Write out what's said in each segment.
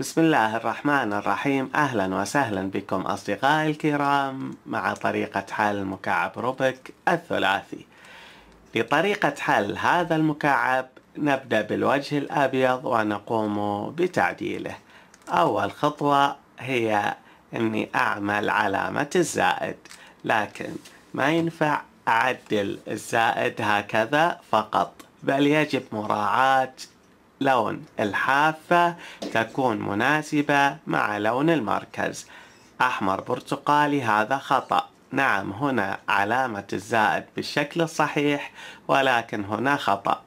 بسم الله الرحمن الرحيم أهلا وسهلا بكم أصدقائي الكرام مع طريقة حل مكعب روبك الثلاثي لطريقة حل هذا المكعب نبدأ بالوجه الأبيض ونقوم بتعديله أول خطوة هي أني أعمل علامة الزائد لكن ما ينفع أعدل الزائد هكذا فقط بل يجب مراعاة لون الحافة تكون مناسبة مع لون المركز أحمر برتقالي هذا خطأ نعم هنا علامة الزائد بالشكل الصحيح ولكن هنا خطأ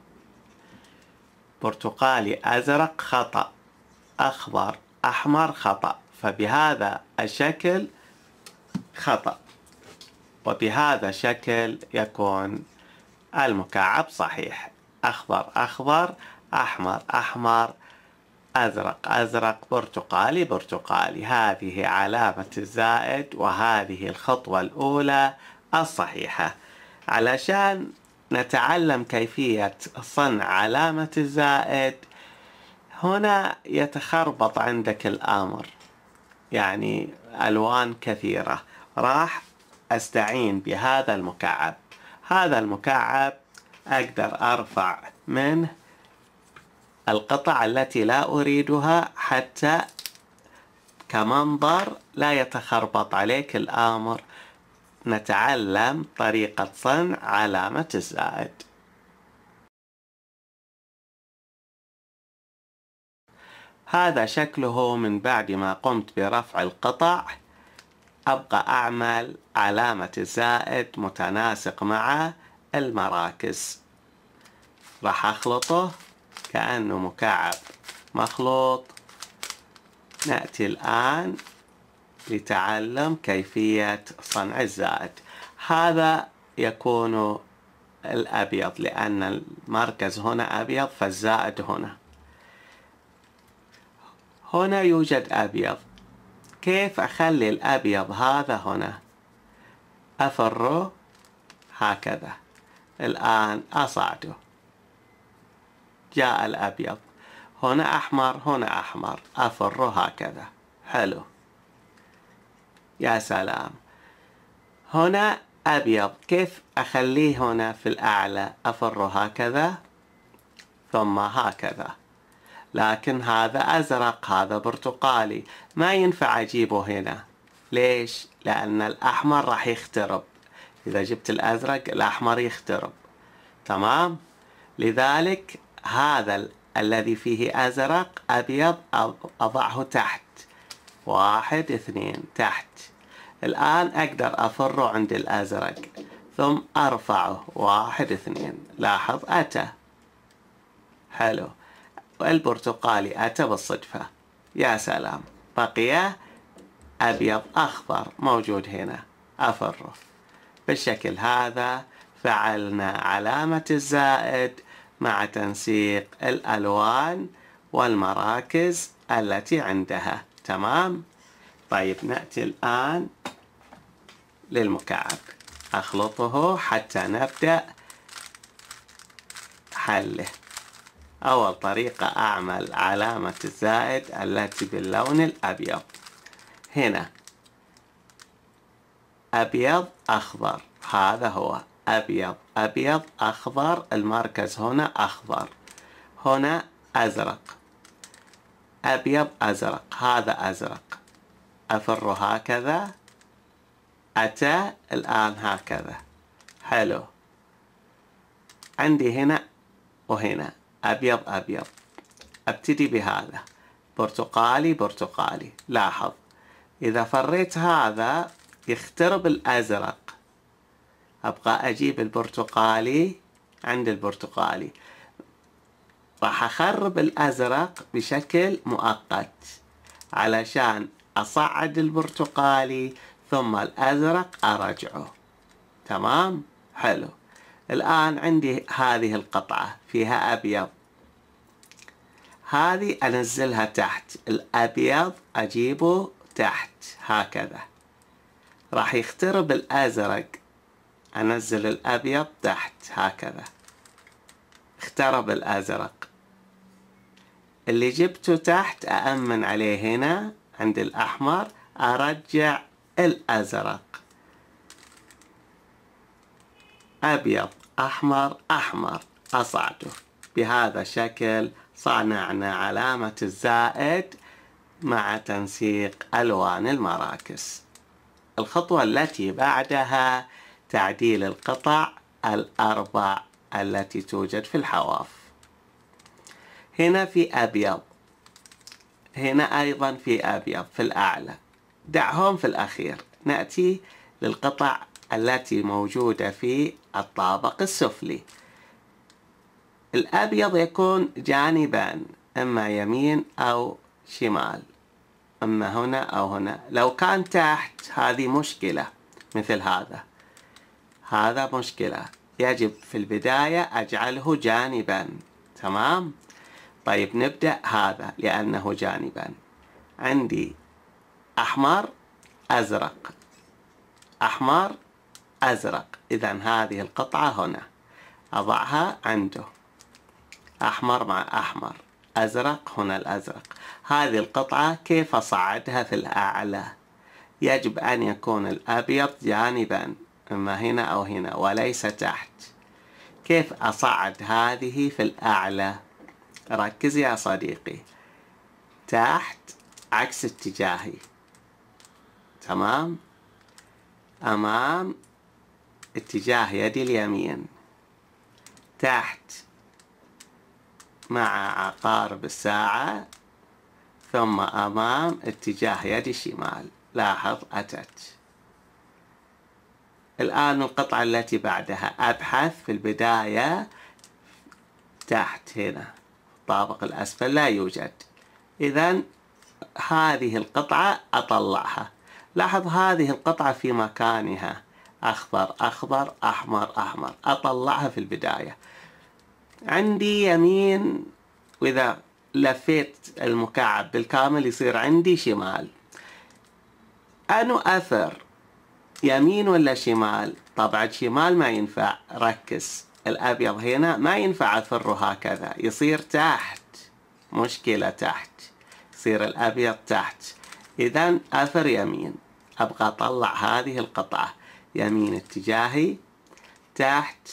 برتقالي أزرق خطأ أخضر أحمر خطأ فبهذا الشكل خطأ وبهذا الشكل يكون المكعب صحيح أخضر أخضر أحمر أحمر أزرق أزرق برتقالي برتقالي هذه علامة الزائد وهذه الخطوة الأولى الصحيحة علشان نتعلم كيفية صنع علامة الزائد هنا يتخربط عندك الأمر يعني ألوان كثيرة راح أستعين بهذا المكعب هذا المكعب أقدر أرفع منه القطع التي لا أريدها حتى كمنظر لا يتخربط عليك الأمر نتعلم طريقة صنع علامة الزائد هذا شكله من بعد ما قمت برفع القطع أبقى أعمل علامة الزائد متناسق مع المراكز راح أخلطه كأنه مكعب مخلوط نأتي الآن لتعلم كيفية صنع الزائد هذا يكون الأبيض لأن المركز هنا أبيض فالزائد هنا هنا يوجد أبيض كيف أخلي الأبيض هذا هنا أفره هكذا الآن أصعده جاء الأبيض هنا أحمر هنا أحمر أفر هكذا حلو يا سلام هنا أبيض كيف أخليه هنا في الأعلى أفر هكذا ثم هكذا لكن هذا أزرق هذا برتقالي ما ينفع أجيبه هنا ليش؟ لأن الأحمر راح يخترب إذا جبت الأزرق الأحمر يخترب تمام؟ لذلك هذا الذي فيه أزرق أبيض أضعه تحت واحد اثنين تحت الآن أقدر أفره عند الأزرق ثم أرفعه واحد اثنين لاحظ أتى حلو البرتقالي أتى بالصدفة يا سلام بقي أبيض أخضر موجود هنا أفره بالشكل هذا فعلنا علامة الزائد مع تنسيق الألوان والمراكز التي عندها تمام طيب نأتي الآن للمكعب أخلطه حتى نبدأ حله أول طريقة أعمل علامة الزائد التي باللون الأبيض هنا أبيض أخضر هذا هو أبيض أبيض أخضر المركز هنا أخضر هنا أزرق أبيض أزرق هذا أزرق أفر هكذا أتى الآن هكذا حلو عندي هنا وهنا أبيض أبيض أبتدي بهذا برتقالي برتقالي لاحظ إذا فريت هذا يخترب الأزرق أبقى أجيب البرتقالي عند البرتقالي راح أخرب الأزرق بشكل مؤقت علشان أصعد البرتقالي ثم الأزرق أرجعه تمام حلو الآن عندي هذه القطعة فيها أبيض هذه أنزلها تحت الأبيض أجيبه تحت هكذا راح يخترب الأزرق أنزل الأبيض تحت هكذا اخترب الأزرق اللي جبته تحت أأمن عليه هنا عند الأحمر أرجع الأزرق أبيض أحمر أحمر أصعده بهذا الشكل صنعنا علامة الزائد مع تنسيق ألوان المراكز الخطوة التي بعدها تعديل القطع الأربع التي توجد في الحواف هنا في أبيض هنا أيضا في أبيض في الأعلى دعهم في الأخير نأتي للقطع التي موجودة في الطابق السفلي الأبيض يكون جانبان إما يمين أو شمال إما هنا أو هنا لو كان تحت هذه مشكلة مثل هذا هذا مشكلة يجب في البداية أجعله جانبا تمام طيب نبدأ هذا لأنه جانبا عندي أحمر أزرق أحمر أزرق إذا هذه القطعة هنا أضعها عنده أحمر مع أحمر أزرق هنا الأزرق هذه القطعة كيف أصعدها في الأعلى يجب أن يكون الأبيض جانبا إما هنا أو هنا وليس تحت كيف أصعد هذه في الأعلى ركز يا صديقي تحت عكس اتجاهي تمام أمام اتجاه يدي اليمين تحت مع عقارب الساعة ثم أمام اتجاه يدي الشمال لاحظ أتت الآن القطعة التي بعدها أبحث في البداية تحت هنا الطابق الأسفل لا يوجد إذا هذه القطعة أطلعها لاحظ هذه القطعة في مكانها أخضر أخضر أحمر أحمر أطلعها في البداية عندي يمين وإذا لفيت المكعب بالكامل يصير عندي شمال أنو أثر يمين ولا شمال طبعا شمال ما ينفع ركز الأبيض هنا ما ينفع أثره هكذا يصير تحت مشكلة تحت يصير الأبيض تحت إذا أثر يمين أبغى أطلع هذه القطعة يمين اتجاهي تحت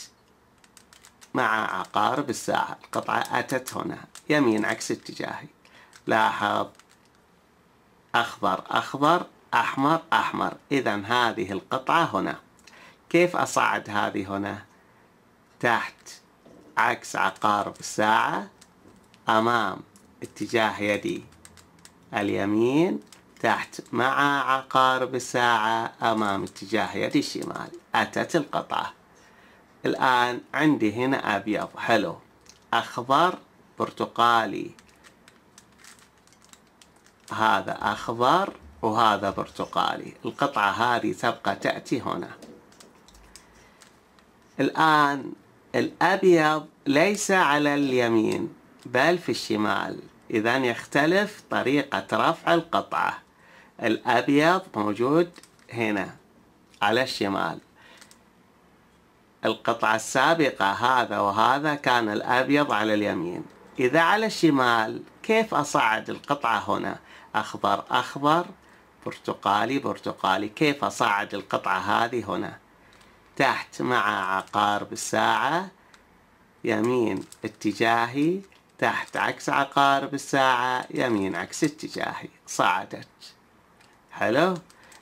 مع عقارب الساعة القطعة أتت هنا يمين عكس اتجاهي لاحظ أخضر أخضر أحمر أحمر إذا هذه القطعة هنا كيف أصعد هذه هنا تحت عكس عقارب الساعة أمام اتجاه يدي اليمين تحت مع عقارب الساعة أمام اتجاه يدي الشمال أتت القطعة الآن عندي هنا أبيض حلو أخضر برتقالي هذا أخضر وهذا برتقالي القطعة هذه تبقى تأتي هنا الآن الأبيض ليس على اليمين بل في الشمال إذا يختلف طريقة رفع القطعة الأبيض موجود هنا على الشمال القطعة السابقة هذا وهذا كان الأبيض على اليمين إذا على الشمال كيف أصعد القطعة هنا أخضر أخضر برتقالي برتقالي كيف أصعد القطعة هذه هنا تحت مع عقارب الساعة يمين اتجاهي تحت عكس عقارب الساعة يمين عكس اتجاهي صعدت حلو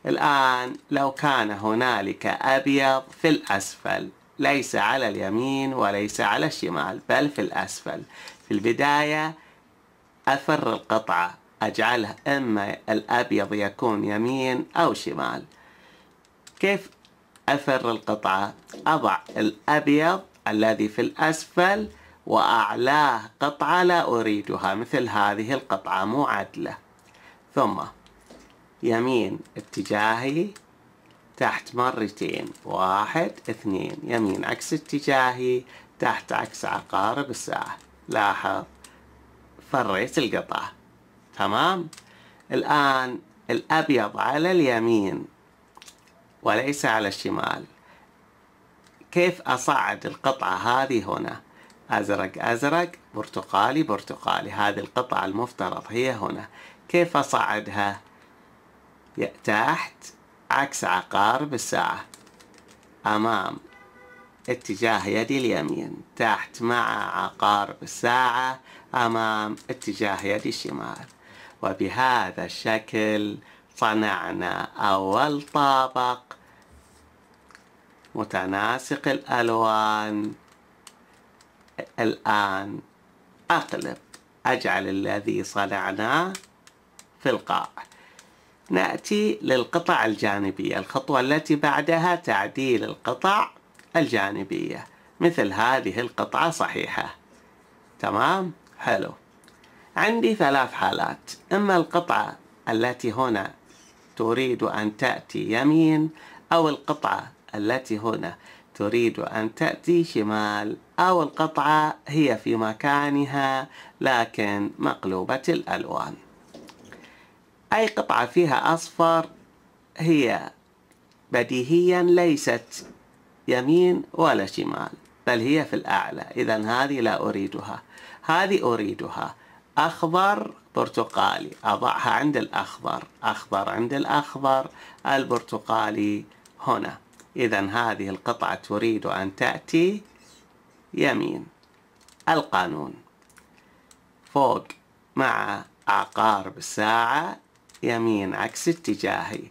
الآن لو كان هنالك أبيض في الأسفل ليس على اليمين وليس على الشمال بل في الأسفل في البداية أفر القطعة أجعلها إما الأبيض يكون يمين أو شمال كيف أفر القطعة أضع الأبيض الذي في الأسفل وأعلاه قطعة لا أريدها مثل هذه القطعة عدلة ثم يمين اتجاهي تحت مرتين واحد اثنين يمين عكس اتجاهي تحت عكس عقارب الساعة لاحظ فريت القطعة تمام الآن الأبيض على اليمين وليس على الشمال كيف أصعد القطعة هذه هنا أزرق أزرق برتقالي برتقالي هذه القطعة المفترض هي هنا كيف أصعدها تحت عكس عقارب الساعة أمام اتجاه يدي اليمين تحت مع عقارب الساعة أمام اتجاه يدي الشمال وبهذا الشكل صنعنا أول طابق متناسق الألوان الآن أقلب أجعل الذي صنعناه في القاع نأتي للقطع الجانبية الخطوة التي بعدها تعديل القطع الجانبية مثل هذه القطعة صحيحة تمام حلو عندي ثلاث حالات إما القطعة التي هنا تريد أن تأتي يمين أو القطعة التي هنا تريد أن تأتي شمال أو القطعة هي في مكانها لكن مقلوبة الألوان أي قطعة فيها أصفر هي بديهيا ليست يمين ولا شمال بل هي في الأعلى إذا هذه لا أريدها هذه أريدها أخضر برتقالي أضعها عند الأخضر أخضر عند الأخضر البرتقالي هنا إذا هذه القطعة تريد أن تأتي يمين القانون فوق مع عقارب الساعة يمين عكس اتجاهي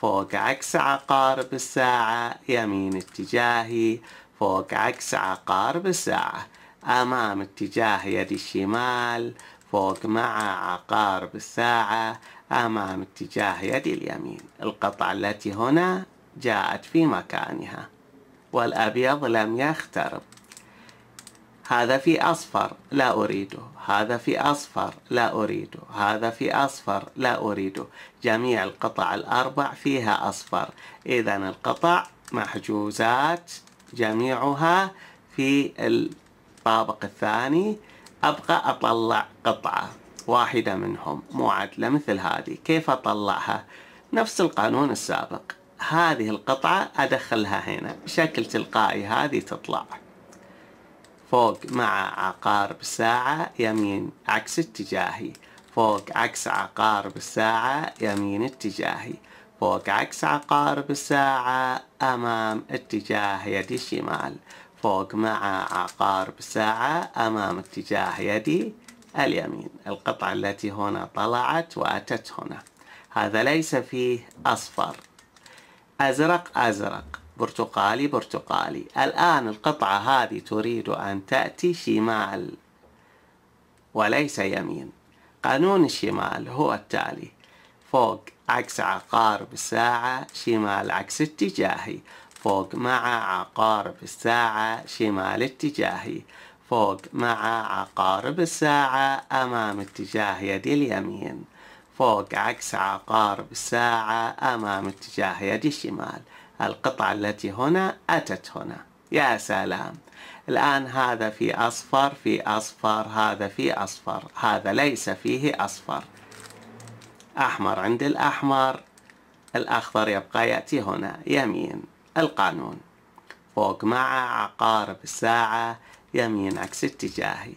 فوق عكس عقارب الساعة يمين اتجاهي فوق عكس عقارب الساعة أمام اتجاه يد الشمال فوق مع عقارب الساعة أمام اتجاه يدي اليمين القطعة التي هنا جاءت في مكانها والأبيض لم يخترب هذا في أصفر لا أريده هذا في أصفر لا أريده هذا في أصفر لا أريده جميع القطع الأربع فيها أصفر إذا القطع محجوزات جميعها في الطابق الثاني أبغى أطلع قطعة واحدة منهم معادلة مثل هذه كيف أطلعها نفس القانون السابق هذه القطعة أدخلها هنا بشكل تلقائي هذه تطلع فوق مع عقارب الساعة يمين عكس اتجاهي فوق عكس عقارب الساعة يمين اتجاهي فوق عكس عقارب الساعة أمام اتجاه يدي الشمال فوق مع عقارب ساعة أمام اتجاه يدي اليمين القطعة التي هنا طلعت وأتت هنا هذا ليس فيه أصفر أزرق أزرق برتقالي برتقالي الآن القطعة هذه تريد أن تأتي شمال وليس يمين قانون الشمال هو التالي فوق عكس عقارب الساعة شمال عكس اتجاهي فوق مع عقارب الساعة شمال اتجاهي فوق مع عقارب الساعة أمام اتجاه يدي اليمين فوق عكس عقارب الساعة أمام اتجاه يدي الشمال القطعة التي هنا أتت هنا يا سلام الآن هذا في أصفر في أصفر هذا في أصفر هذا ليس فيه أصفر أحمر عند الأحمر الأخضر يبقى يأتي هنا يمين القانون فوق مع عقارب الساعة يمين عكس اتجاهي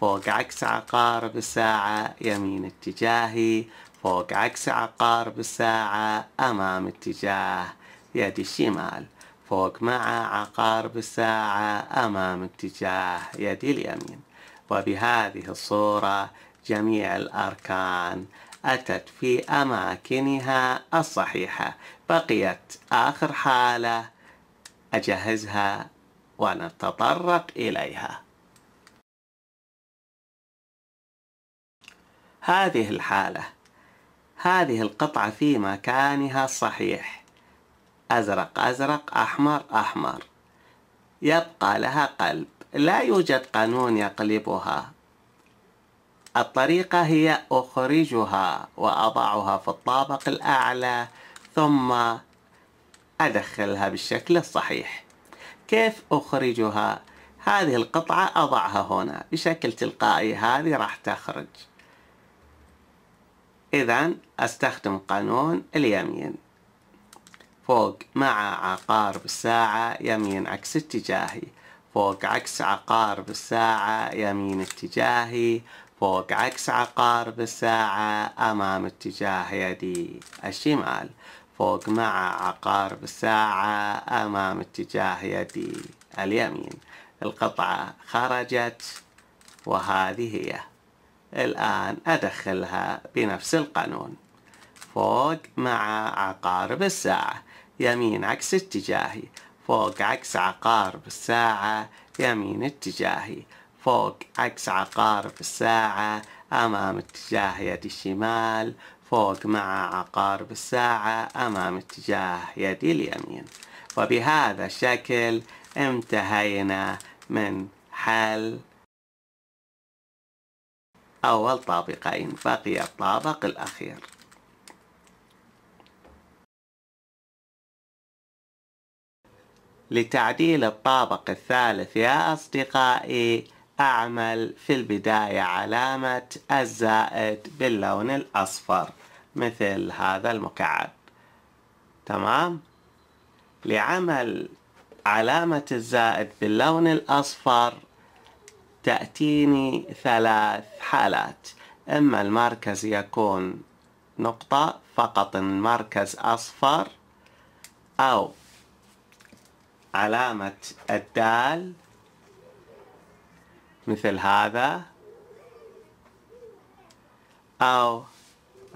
فوق عكس عقارب الساعة يمين اتجاهي فوق عكس عقارب الساعة أمام اتجاه يد الشمال فوق مع عقارب الساعة أمام اتجاه يد اليمين وبهذه الصورة جميع الأركان أتت في أماكنها الصحيحة بقيت آخر حالة أجهزها ونتطرق إليها هذه الحالة هذه القطعة في مكانها الصحيح أزرق أزرق أحمر أحمر يبقى لها قلب لا يوجد قانون يقلبها الطريقة هي أخرجها وأضعها في الطابق الأعلى ثم أدخلها بالشكل الصحيح كيف أخرجها؟ هذه القطعة أضعها هنا بشكل تلقائي هذه راح تخرج إذا أستخدم قانون اليمين فوق مع عقارب الساعة يمين عكس اتجاهي فوق عكس عقارب الساعة يمين اتجاهي فوق عكس عقارب الساعة أمام اتجاه يدي الشمال فوق مع عقارب الساعة أمام اتجاه يدي اليمين القطعة خرجت وهذه هي الآن أدخلها بنفس القانون فوق مع عقارب الساعة يمين عكس اتجاهي فوق عكس عقارب الساعة يمين اتجاهي فوق عكس عقارب الساعة أمام اتجاه يدي الشمال فوق مع عقارب الساعة أمام اتجاه يدي اليمين وبهذا الشكل انتهينا من حل أول طابقين بقي الطابق الأخير لتعديل الطابق الثالث يا أصدقائي أعمل في البداية علامة الزائد باللون الأصفر مثل هذا المكعب تمام لعمل علامة الزائد باللون الأصفر تأتيني ثلاث حالات إما المركز يكون نقطة فقط المركز أصفر أو علامة الدال مثل هذا أو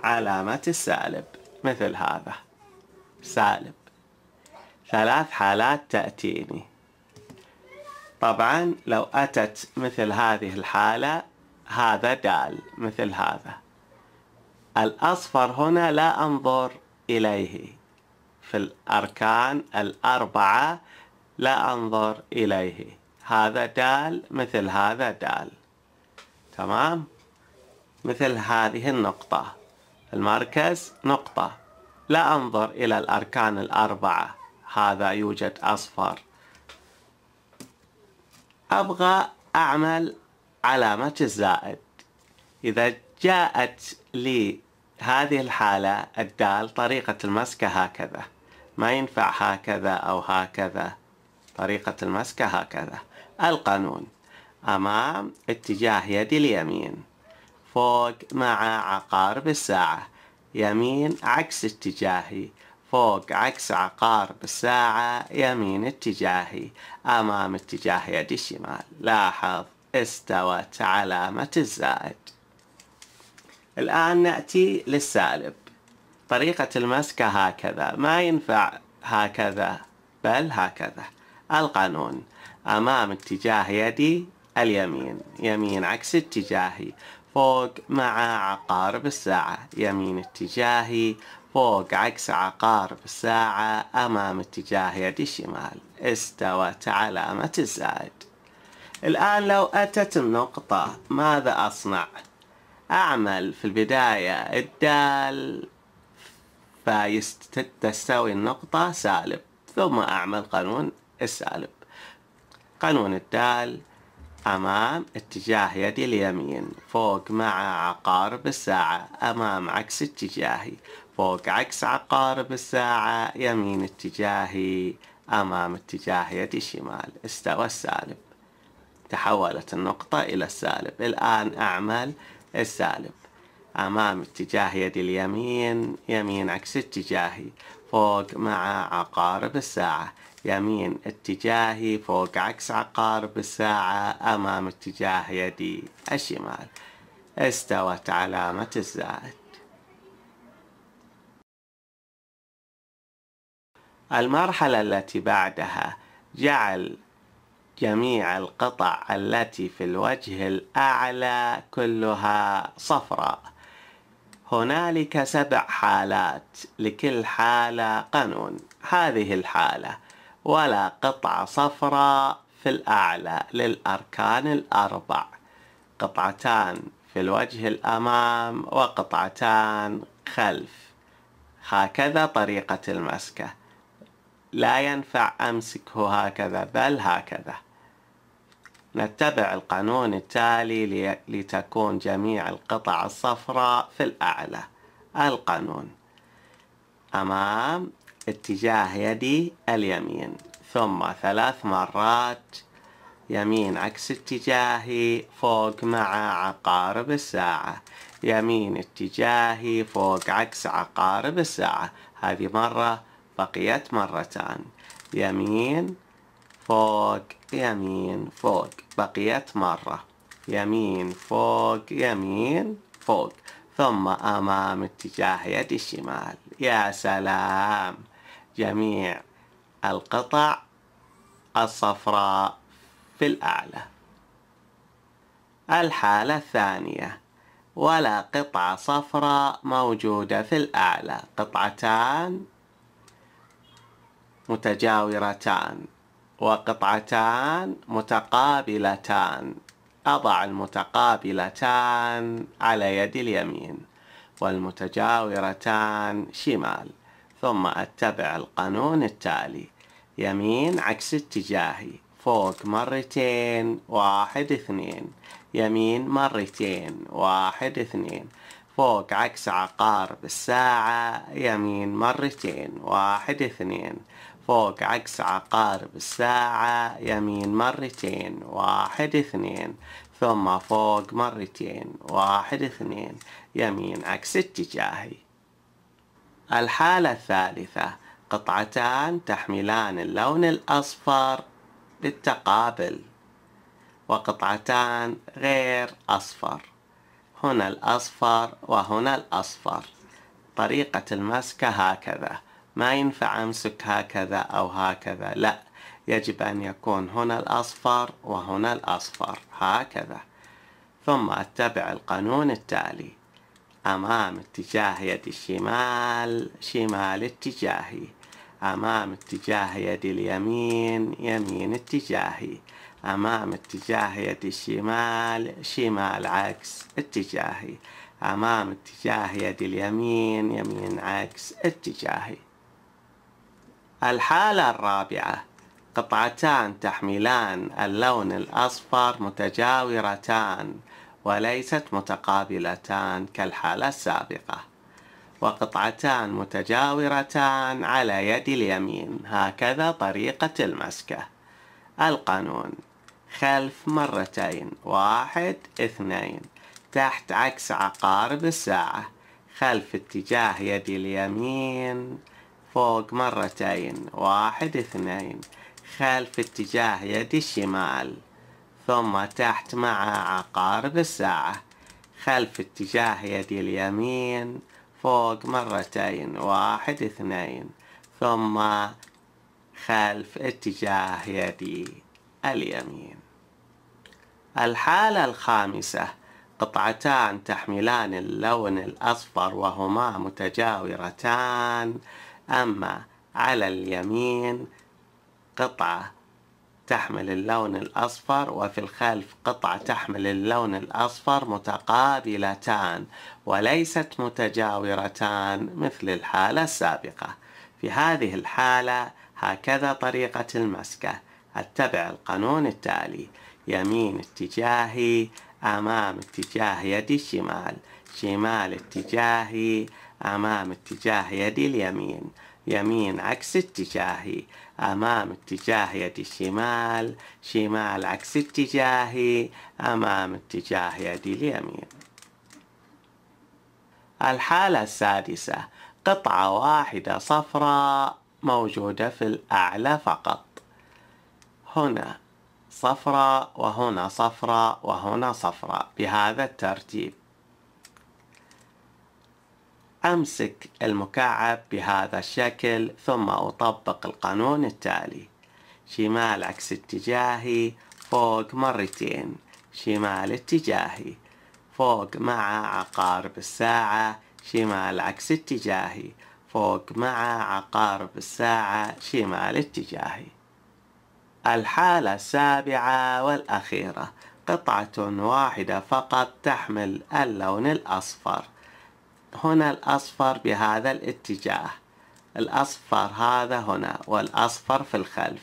علامة السالب مثل هذا سالب ثلاث حالات تأتيني طبعا لو أتت مثل هذه الحالة هذا دال مثل هذا الأصفر هنا لا أنظر إليه في الأركان الأربعة لا أنظر إليه هذا دال مثل هذا دال تمام مثل هذه النقطة المركز نقطة لا أنظر إلى الأركان الأربعة هذا يوجد أصفر أبغى أعمل علامة الزائد إذا جاءت لي هذه الحالة الدال طريقة المسكة هكذا ما ينفع هكذا أو هكذا طريقة المسكة هكذا القانون أمام اتجاه يدي اليمين فوق مع عقارب الساعة يمين عكس اتجاهي فوق عكس عقارب الساعة يمين اتجاهي أمام اتجاه يدي الشمال لاحظ استوت علامة الزائد الآن نأتي للسالب طريقة المسكة هكذا ما ينفع هكذا بل هكذا القانون أمام اتجاه يدي اليمين يمين عكس اتجاهي فوق مع عقارب الساعة يمين اتجاهي فوق عكس عقارب الساعة أمام اتجاه يد الشمال استوت علامة الزائد الآن لو أتت النقطة ماذا أصنع؟ أعمل في البداية الدال فتستوي النقطة سالب ثم أعمل قانون السالب قانون الدال أمام اتجاه يدي اليمين فوق مع عقارب الساعة أمام عكس اتجاهي فوق عكس عقارب الساعة يمين اتجاهي أمام اتجاه يدي الشمال استوى السالب تحولت النقطة إلى السالب الآن أعمل السالب أمام اتجاه يدي اليمين يمين عكس اتجاهي فوق مع عقارب الساعة يمين اتجاهي فوق عكس عقارب الساعة أمام اتجاه يدي الشمال استوت علامة الزائد المرحلة التي بعدها جعل جميع القطع التي في الوجه الأعلى كلها صفراء هنالك سبع حالات لكل حالة قانون هذه الحالة ولا قطعة صفراء في الأعلى للأركان الأربع قطعتان في الوجه الأمام وقطعتان خلف هكذا طريقة المسكة لا ينفع أمسكه هكذا بل هكذا نتبع القانون التالي لتكون جميع القطع الصفراء في الأعلى القانون أمام اتجاه يدي اليمين ثم ثلاث مرات يمين عكس اتجاهي فوق مع عقارب الساعة يمين اتجاهي فوق عكس عقارب الساعة هذه مرة بقيت مرتان يمين فوق يمين فوق بقيت مرة يمين فوق يمين فوق ثم أمام اتجاه يدي الشمال يا سلام جميع القطع الصفراء في الأعلى الحالة الثانية ولا قطعة صفراء موجودة في الأعلى قطعتان متجاورتان وقطعتان متقابلتان أضع المتقابلتان على يد اليمين والمتجاورتان شمال ثم أتبع القانون التالي يمين عكس اتجاهي فوق مرتين واحد اثنين يمين مرتين واحد اثنين فوق عكس عقارب الساعة يمين مرتين واحد اثنين فوق عكس عقارب الساعة يمين مرتين واحد اثنين ثم فوق مرتين واحد اثنين يمين عكس اتجاهي الحالة الثالثة قطعتان تحملان اللون الأصفر بالتقابل وقطعتان غير أصفر هنا الأصفر وهنا الأصفر طريقة المسك هكذا ما ينفع أمسك هكذا أو هكذا لا يجب أن يكون هنا الأصفر وهنا الأصفر هكذا ثم أتبع القانون التالي أمام اتجاه يد الشمال شمال اتجاهي أمام اتجاه يد اليمين يمين اتجاهي أمام اتجاه يد الشمال شمال عكس اتجاهي أمام اتجاه يد اليمين يمين عكس اتجاهي الحالة الرابعة قطعتان تحملان اللون الأصفر متجاورتان وليست متقابلتان كالحالة السابقة وقطعتان متجاورتان على يد اليمين هكذا طريقة المسكة القانون خلف مرتين واحد اثنين تحت عكس عقارب الساعة خلف اتجاه يد اليمين فوق مرتين واحد اثنين خلف اتجاه يد الشمال ثم تحت مع عقارب الساعة خلف اتجاه يدي اليمين فوق مرتين واحد اثنين ثم خلف اتجاه يدي اليمين الحالة الخامسة قطعتان تحملان اللون الأصفر وهما متجاورتان أما على اليمين قطعة تحمل اللون الأصفر وفي الخلف قطعة تحمل اللون الأصفر متقابلتان وليست متجاورتان مثل الحالة السابقة في هذه الحالة هكذا طريقة المسكة اتبع القانون التالي يمين اتجاهي أمام اتجاه يدي الشمال شمال اتجاهي أمام اتجاه يدي اليمين يمين عكس اتجاهي أمام اتجاه يدي الشمال شمال عكس اتجاهي أمام اتجاه يدي اليمين الحالة السادسة قطعة واحدة صفراء موجودة في الأعلى فقط هنا صفراء وهنا صفراء وهنا صفراء بهذا الترتيب أمسك المكعب بهذا الشكل ثم أطبق القانون التالي شمال عكس اتجاهي فوق مرتين شمال اتجاهي فوق مع عقارب الساعة شمال عكس اتجاهي فوق مع عقارب الساعة شمال اتجاهي الحالة السابعة والأخيرة قطعة واحدة فقط تحمل اللون الأصفر هنا الأصفر بهذا الاتجاه الأصفر هذا هنا والأصفر في الخلف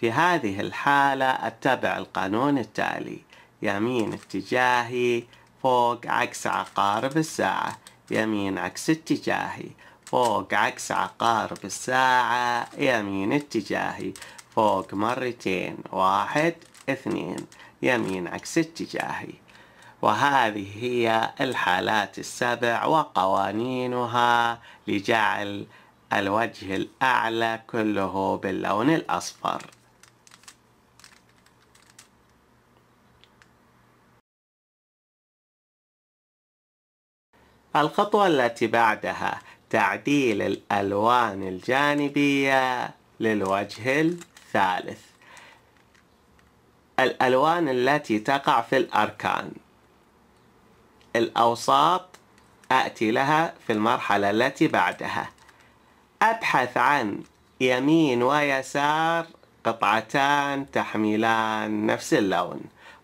في هذه الحالة أتبع القانون التالي يمين اتجاهي فوق عكس عقارب الساعة يمين عكس اتجاهي فوق عكس عقارب الساعة يمين اتجاهي فوق مرتين واحد اثنين يمين عكس اتجاهي وهذه هي الحالات السبع وقوانينها لجعل الوجه الأعلى كله باللون الأصفر الخطوة التي بعدها تعديل الألوان الجانبية للوجه الثالث الألوان التي تقع في الأركان الأوساط آتي لها في المرحلة التي بعدها أبحث عن يمين ويسار قطعتان تحملان نفس اللون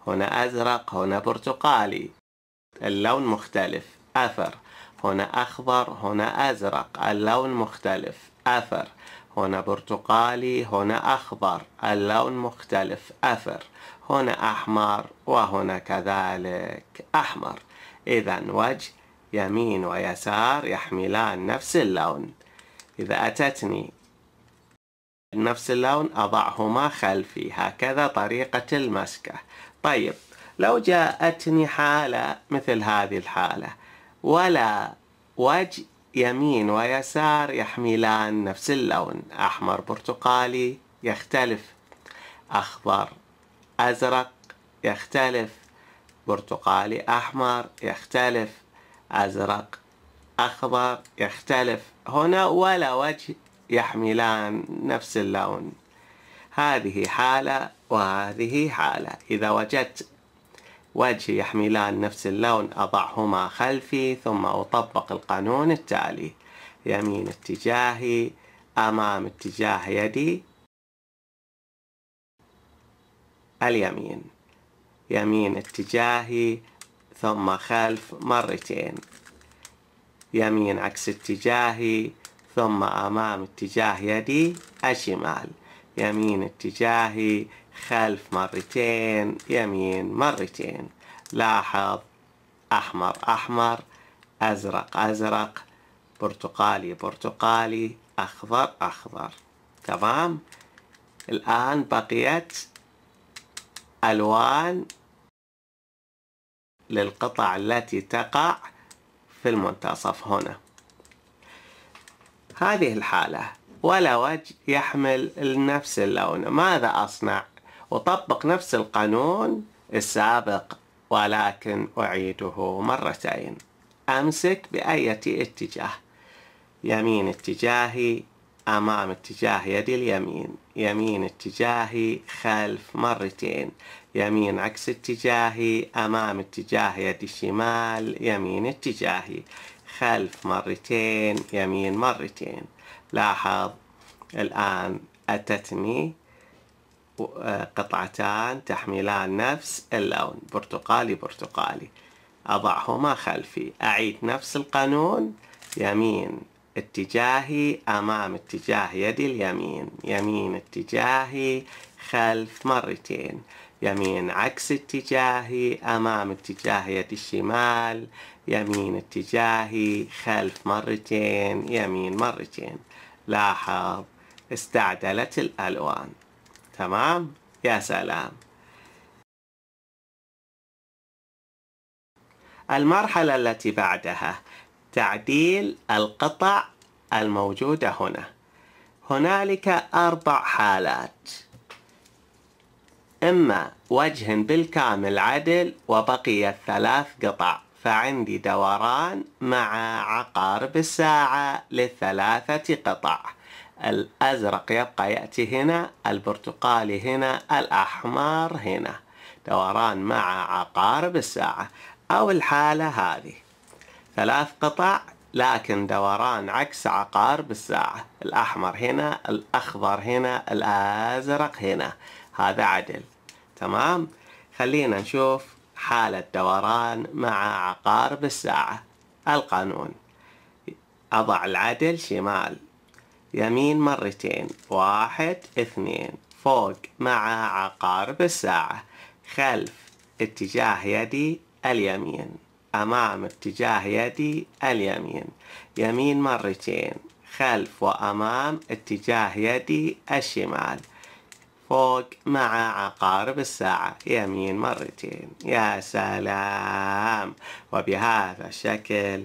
هنا أزرق هنا برتقالي اللون مختلف أثر هنا أخضر هنا أزرق اللون مختلف أثر هنا برتقالي هنا أخضر اللون مختلف أثر هنا أحمر وهنا كذلك أحمر إذا وجه يمين ويسار يحملان نفس اللون إذا أتتني نفس اللون أضعهما خلفي هكذا طريقة المسكة طيب لو جاءتني حالة مثل هذه الحالة ولا وجه يمين ويسار يحملان نفس اللون أحمر برتقالي يختلف أخضر أزرق يختلف برتقالي أحمر يختلف أزرق أخضر يختلف هنا ولا وجه يحملان نفس اللون هذه حالة وهذه حالة إذا وجدت وجه يحملان نفس اللون أضعهما خلفي ثم أطبق القانون التالي يمين اتجاهي أمام اتجاه يدي اليمين يمين اتجاهي ثم خلف مرتين يمين عكس اتجاهي ثم أمام اتجاه يدي الشمال يمين اتجاهي خلف مرتين يمين مرتين لاحظ أحمر أحمر أزرق أزرق برتقالي برتقالي أخضر أخضر تمام الآن بقيت ألوان للقطع التي تقع في المنتصف هنا هذه الحالة ولا وجه يحمل نفس اللون ماذا أصنع؟ أطبق نفس القانون السابق ولكن أعيده مرتين أمسك بأية اتجاه يمين اتجاهي أمام اتجاه يدي اليمين يمين اتجاهي خلف مرتين يمين عكس اتجاهي أمام اتجاه يد الشمال يمين اتجاهي خلف مرتين يمين مرتين لاحظ الآن أتتني آه، قطعتان تحملان نفس اللون برتقالي برتقالي أضعهما خلفي أعيد نفس القانون يمين اتجاهي أمام اتجاه يدي اليمين يمين اتجاهي خلف مرتين يمين عكس اتجاهي أمام اتجاه يدي الشمال يمين اتجاهي خلف مرتين يمين مرتين لاحظ استعدلت الألوان تمام يا سلام المرحلة التي بعدها تعديل القطع الموجودة هنا هنالك أربع حالات إما وجه بالكامل عدل وبقي الثلاث قطع فعندي دوران مع عقارب الساعة للثلاثة قطع الأزرق يبقى يأتي هنا البرتقالي هنا الأحمر هنا دوران مع عقارب الساعة أو الحالة هذه ثلاث قطع لكن دوران عكس عقارب الساعة الأحمر هنا الأخضر هنا الأزرق هنا هذا عدل تمام خلينا نشوف حالة دوران مع عقارب الساعة القانون أضع العدل شمال يمين مرتين واحد اثنين فوق مع عقارب الساعة خلف اتجاه يدي اليمين أمام اتجاه يدي اليمين يمين مرتين خلف وأمام اتجاه يدي الشمال فوق مع عقارب الساعة يمين مرتين يا سلام وبهذا الشكل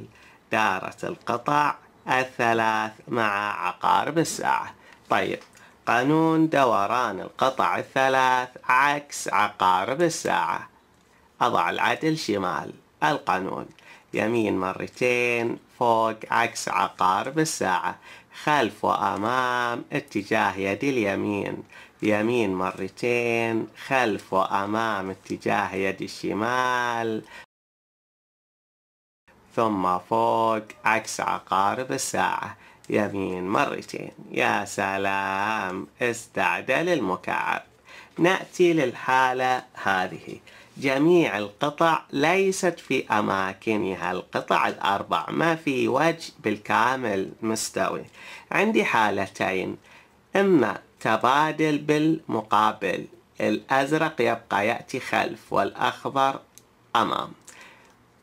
دارت القطع الثلاث مع عقارب الساعة طيب قانون دوران القطع الثلاث عكس عقارب الساعة أضع العدل شمال القانون يمين مرتين فوق عكس عقارب الساعة خلف وأمام اتجاه يد اليمين يمين مرتين خلف وأمام اتجاه يد الشمال ثم فوق عكس عقارب الساعة يمين مرتين يا سلام استعد للمكعب نأتي للحالة هذه جميع القطع ليست في أماكنها القطع الأربع ما في وجه بالكامل مستوي عندي حالتين إما تبادل بالمقابل الأزرق يبقى يأتي خلف والأخضر أمام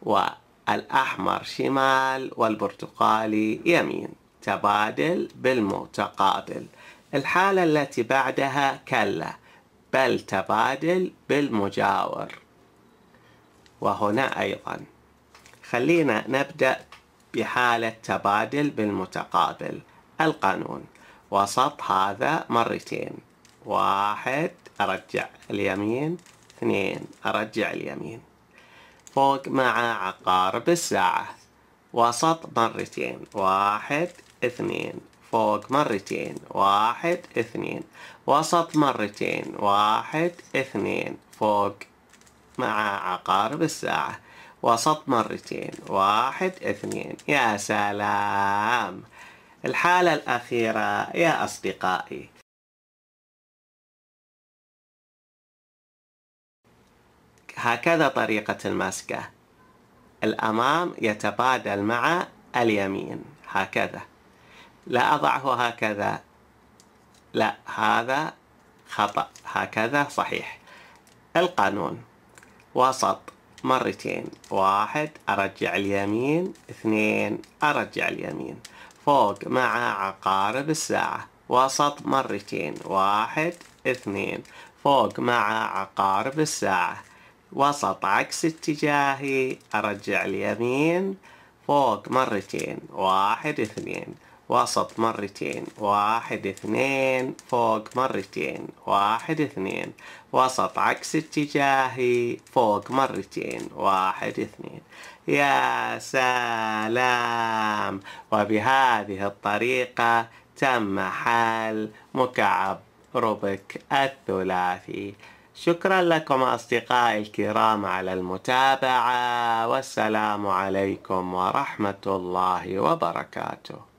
والأحمر شمال والبرتقالي يمين تبادل بالمتقابل الحالة التي بعدها كلا بل تبادل بالمجاور وهنا أيضا خلينا نبدأ بحالة تبادل بالمتقابل القانون وسط هذا مرتين واحد أرجع اليمين اثنين أرجع اليمين فوق مع عقارب الساعة وسط مرتين واحد اثنين فوق مرتين واحد اثنين وسط مرتين واحد اثنين فوق مع عقارب الساعة وسط مرتين واحد اثنين يا سلام الحالة الأخيرة يا أصدقائي هكذا طريقة المسكة الأمام يتبادل مع اليمين هكذا لا أضعه هكذا لا هذا خطأ هكذا صحيح القانون وسط مرتين واحد أرجع اليمين اثنين أرجع اليمين فوق مع عقارب الساعة وسط مرتين واحد اثنين فوق مع عقارب الساعة وسط عكس اتجاهي أرجع اليمين فوق مرتين واحد اثنين وسط مرتين واحد اثنين فوق مرتين واحد اثنين وسط عكس اتجاهي فوق مرتين واحد اثنين يا سلام وبهذه الطريقة تم حل مكعب روبك الثلاثي شكرا لكم أصدقائي الكرام على المتابعة والسلام عليكم ورحمة الله وبركاته